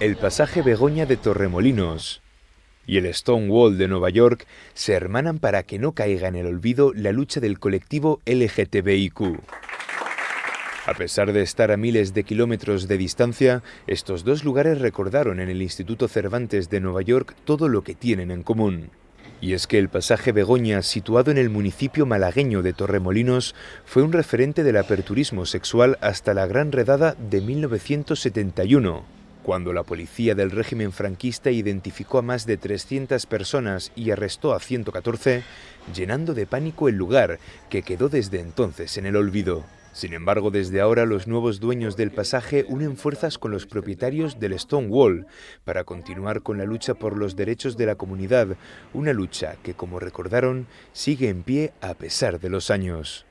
el pasaje Begoña de Torremolinos y el Stonewall de Nueva York se hermanan para que no caiga en el olvido la lucha del colectivo LGTBIQ. A pesar de estar a miles de kilómetros de distancia, estos dos lugares recordaron en el Instituto Cervantes de Nueva York todo lo que tienen en común. Y es que el pasaje Begoña, situado en el municipio malagueño de Torremolinos, fue un referente del aperturismo sexual hasta la Gran Redada de 1971 cuando la policía del régimen franquista identificó a más de 300 personas y arrestó a 114, llenando de pánico el lugar, que quedó desde entonces en el olvido. Sin embargo, desde ahora los nuevos dueños del pasaje unen fuerzas con los propietarios del Stonewall para continuar con la lucha por los derechos de la comunidad, una lucha que, como recordaron, sigue en pie a pesar de los años.